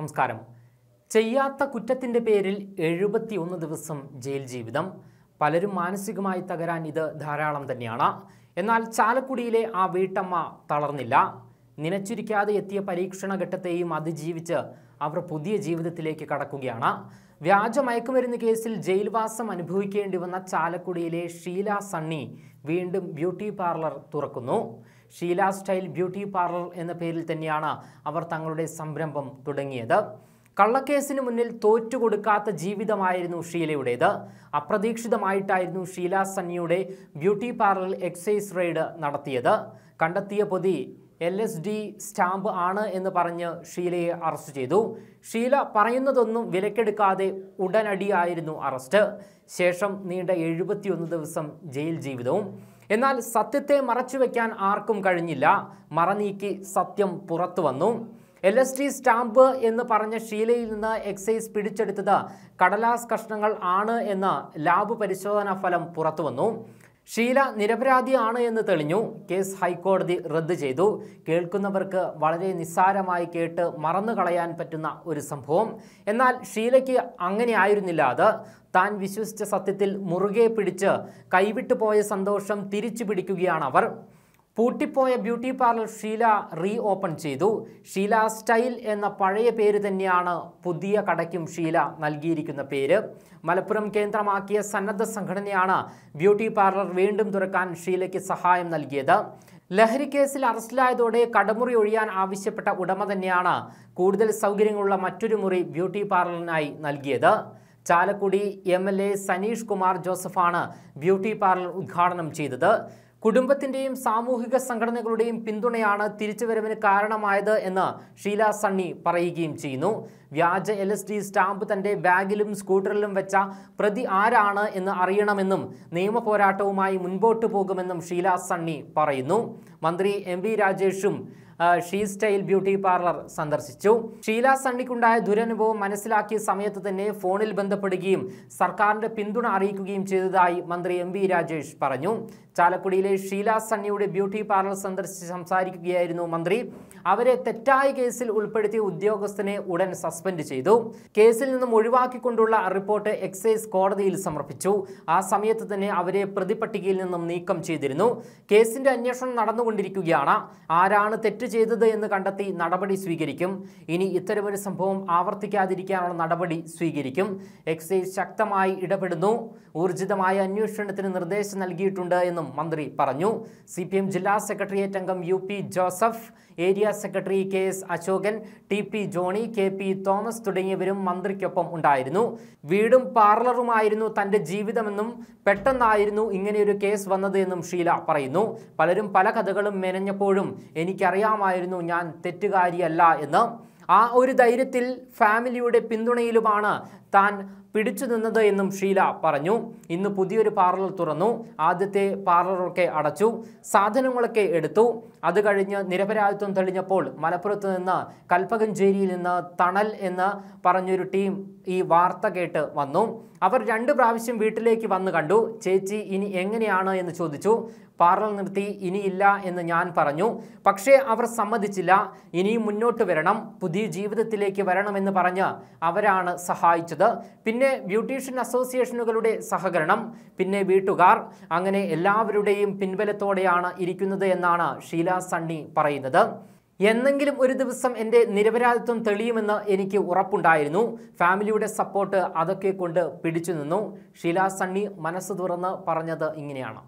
നമസ്കാരം ചെയ്യാത്ത കുറ്റത്തിൻ്റെ പേരിൽ എഴുപത്തിയൊന്ന് ദിവസം ജയിൽ ജീവിതം പലരും മാനസികമായി തകരാൻ ഇത് ധാരാളം തന്നെയാണ് എന്നാൽ ചാലക്കുടിയിലെ ആ വീട്ടമ്മ തളർന്നില്ല നിനച്ചിരിക്കാതെ എത്തിയ പരീക്ഷണ ഘട്ടത്തെയും അതിജീവിച്ച് അവർ പുതിയ ജീവിതത്തിലേക്ക് കടക്കുകയാണ് വ്യാജ മയക്കുമരുന്ന് കേസിൽ ജയിൽവാസം അനുഭവിക്കേണ്ടി വന്ന ചാലക്കുടിയിലെ ഷീല സണ്ണി വീണ്ടും ബ്യൂട്ടി പാർലർ തുറക്കുന്നു ഷീല സ്റ്റൈൽ ബ്യൂട്ടി പാർലർ എന്ന പേരിൽ തന്നെയാണ് അവർ തങ്ങളുടെ സംരംഭം തുടങ്ങിയത് കള്ളക്കേസിന് മുന്നിൽ തോറ്റുകൊടുക്കാത്ത ജീവിതമായിരുന്നു ഷീലയുടേത് അപ്രതീക്ഷിതമായിട്ടായിരുന്നു ഷീല സണ്ണിയുടെ ബ്യൂട്ടി പാർലർ എക്സൈസ് റെയ്ഡ് നടത്തിയത് കണ്ടെത്തിയ പൊതി എൽ എസ് ഡി സ്റ്റാമ്പ് ആണ് എന്ന് പറഞ്ഞ് ഷീലയെ അറസ്റ്റ് ചെയ്തു ഷീല പറയുന്നതൊന്നും വിലക്കെടുക്കാതെ ഉടനടിയായിരുന്നു അറസ്റ്റ് ശേഷം നീണ്ട എഴുപത്തിയൊന്ന് ദിവസം ജയിൽ ജീവിതവും എന്നാൽ സത്യത്തെ മറച്ചുവെക്കാൻ ആർക്കും കഴിഞ്ഞില്ല മറനീക്കി സത്യം പുറത്തു വന്നു എൽ എസ് ടി സ്റ്റാമ്പ് എന്ന് പറഞ്ഞ ഷീലയിൽ നിന്ന് എക്സൈസ് പിടിച്ചെടുത്തത് കടലാസ് കഷ്ണങ്ങൾ ആണ് എന്ന ലാബ് പരിശോധനാ ഫലം പുറത്തുവന്നു ഷീല നിരപരാധിയാണ് എന്ന് തെളിഞ്ഞു കേസ് ഹൈക്കോടതി റദ്ദു ചെയ്തു കേൾക്കുന്നവർക്ക് വളരെ നിസ്സാരമായി കേട്ട് മറന്നു കളയാൻ പറ്റുന്ന ഒരു സംഭവം എന്നാൽ ഷീലയ്ക്ക് അങ്ങനെ ആയിരുന്നില്ല അത് താൻ വിശ്വസിച്ച സത്യത്തിൽ മുറുകെ പിടിച്ച് കൈവിട്ടുപോയ സന്തോഷം തിരിച്ചു പിടിക്കുകയാണ് അവർ പൂട്ടിപ്പോയ beauty parlour Sheela re open ചെയ്തു ഷീല സ്റ്റൈൽ എന്ന പഴയ പേര് തന്നെയാണ് പുതിയ കടയ്ക്കും ഷീല നൽകിയിരിക്കുന്ന പേര് മലപ്പുറം കേന്ദ്രമാക്കിയ സന്നദ്ധ സംഘടനയാണ് ബ്യൂട്ടി പാർലർ വീണ്ടും തുറക്കാൻ ഷീലയ്ക്ക് സഹായം നൽകിയത് ലഹരിക്കേസിൽ അറസ്റ്റിലായതോടെ കടമുറി ഒഴിയാൻ ആവശ്യപ്പെട്ട ഉടമ തന്നെയാണ് കൂടുതൽ സൗകര്യങ്ങളുള്ള മറ്റൊരു മുറി ബ്യൂട്ടി പാർലറിനായി നൽകിയത് Chalakudy M L A Saneesh Kumar ജോസഫാണ് ബ്യൂട്ടി പാർലർ ഉദ്ഘാടനം ചെയ്തത് കുടുംബത്തിന്റെയും സാമൂഹിക സംഘടനകളുടെയും പിന്തുണയാണ് തിരിച്ചുവരവിന് കാരണമായത് എന്ന് ഷീല സണ്ണി പറയുകയും ചെയ്യുന്നു വ്യാജ എൽ എസ് ഡി സ്റ്റാമ്പ് തന്റെ ബാഗിലും സ്കൂട്ടറിലും വെച്ച പ്രതി ആരാണ് എന്ന് അറിയണമെന്നും നിയമ പോരാട്ടവുമായി മുൻപോട്ടു പോകുമെന്നും ഷീല സണ്ണി പറയുന്നു മന്ത്രി എം വി രാജേഷും ഷീ സ്റ്റൈൽ ബ്യൂട്ടി പാർലർ സന്ദർശിച്ചു ഷീല സണ്ണിക്കുണ്ടായ ദുരനുഭവം മനസ്സിലാക്കിയ സമയത്ത് തന്നെ ഫോണിൽ ബന്ധപ്പെടുകയും സർക്കാരിന്റെ പിന്തുണ അറിയിക്കുകയും ചെയ്തതായി മന്ത്രി എം വി രാജേഷ് പറഞ്ഞു ചാലക്കുടിയിലെ ഷീല സണ്ണിയുടെ ബ്യൂട്ടി പാർലർ സന്ദർശിച്ച് സംസാരിക്കുകയായിരുന്നു മന്ത്രി അവരെ തെറ്റായ കേസിൽ ഉൾപ്പെടുത്തിയ ഉദ്യോഗസ്ഥനെ ഉടൻ സസ്പെൻഡ് ചെയ്തു കേസിൽ നിന്നും ഒഴിവാക്കിക്കൊണ്ടുള്ള റിപ്പോർട്ട് എക്സൈസ് കോടതിയിൽ സമർപ്പിച്ചു ആ സമയത്ത് തന്നെ അവരെ പ്രതിപട്ടികയിൽ നിന്നും നീക്കം ചെയ്തിരുന്നു കേസിന്റെ അന്വേഷണം നടന്നുകൊണ്ടിരിക്കുകയാണ് ആരാണ് തെറ്റ് ചെയ്തത് എന്ന് കണ്ടെത്തി നടപടി സ്വീകരിക്കും ഇനി ഇത്തരമൊരു സംഭവം ആവർത്തിക്കാതിരിക്കാനുള്ള നടപടി സ്വീകരിക്കും എക്സൈസ് ശക്തമായി ഇടപെടുന്നു ഊർജിതമായ അന്വേഷണത്തിന് നിർദ്ദേശം നൽകിയിട്ടുണ്ട് എന്നും മന്ത്രി പറഞ്ഞു സി ജില്ലാ സെക്രട്ടേറിയറ്റ് അംഗം U Joseph area secretary K S Ashokan T P Johny K P Thomas തുടങ്ങിയവരും മന്ത്രിക്കൊപ്പം ഉണ്ടായിരുന്നു വീടും പാർലറുമായിരുന്നു തൻ്റെ ജീവിതമെന്നും പെട്ടെന്നായിരുന്നു ഇങ്ങനെയൊരു കേസ് വന്നത് എന്നും ഷീല പറയുന്നു പലരും പല കഥകളും മെനഞ്ഞപ്പോഴും എനിക്കറിയാം പറയാമായിരുന്നു ഞാൻ തെറ്റുകാരിയല്ല എന്ന് ആ ഒരു ധൈര്യത്തിൽ ഫാമിലിയുടെ പിന്തുണയിലുമാണ് താൻ പിടിച്ചു നിന്നത് എന്നും ഷീല പറഞ്ഞു ഇന്ന് പുതിയൊരു പാർലർ തുറന്നു ആദ്യത്തെ പാർലറൊക്കെ അടച്ചു സാധനങ്ങളൊക്കെ എടുത്തു അത് കഴിഞ്ഞ് നിരപരാധിത്വം തെളിഞ്ഞപ്പോൾ മലപ്പുറത്ത് നിന്ന് കൽപ്പകഞ്ചേരിയിൽ നിന്ന് തണൽ എന്ന് പറഞ്ഞൊരു ടീം ഈ വാർത്ത കേട്ട് വന്നു അവർ രണ്ട് പ്രാവശ്യം വീട്ടിലേക്ക് വന്നു കണ്ടു ചേച്ചി ഇനി എങ്ങനെയാണ് എന്ന് ചോദിച്ചു പാർലർ നിർത്തി ഇനിയില്ല എന്ന് ഞാൻ പറഞ്ഞു പക്ഷേ അവർ സമ്മതിച്ചില്ല ഇനിയും മുന്നോട്ട് വരണം പുതിയ ജീവിതത്തിലേക്ക് വരണമെന്ന് പറഞ്ഞ് അവരാണ് സഹായിച്ചത് പിന്നെ ബ്യൂട്ടീഷ്യൻ അസോസിയേഷനുകളുടെ സഹകരണം പിന്നെ വീട്ടുകാർ അങ്ങനെ എല്ലാവരുടെയും പിൻബലത്തോടെയാണ് ഇരിക്കുന്നത് എന്നാണ് ഷീല സണ്ണി പറയുന്നത് എന്നെങ്കിലും ഒരു ദിവസം എൻ്റെ നിരപരാധിത്വം തെളിയുമെന്ന് എനിക്ക് ഉറപ്പുണ്ടായിരുന്നു ഫാമിലിയുടെ സപ്പോർട്ട് അതൊക്കെ കൊണ്ട് പിടിച്ചു നിന്നു ഷീല സണ്ണി മനസ്സ് തുറന്ന് പറഞ്ഞത് ഇങ്ങനെയാണ്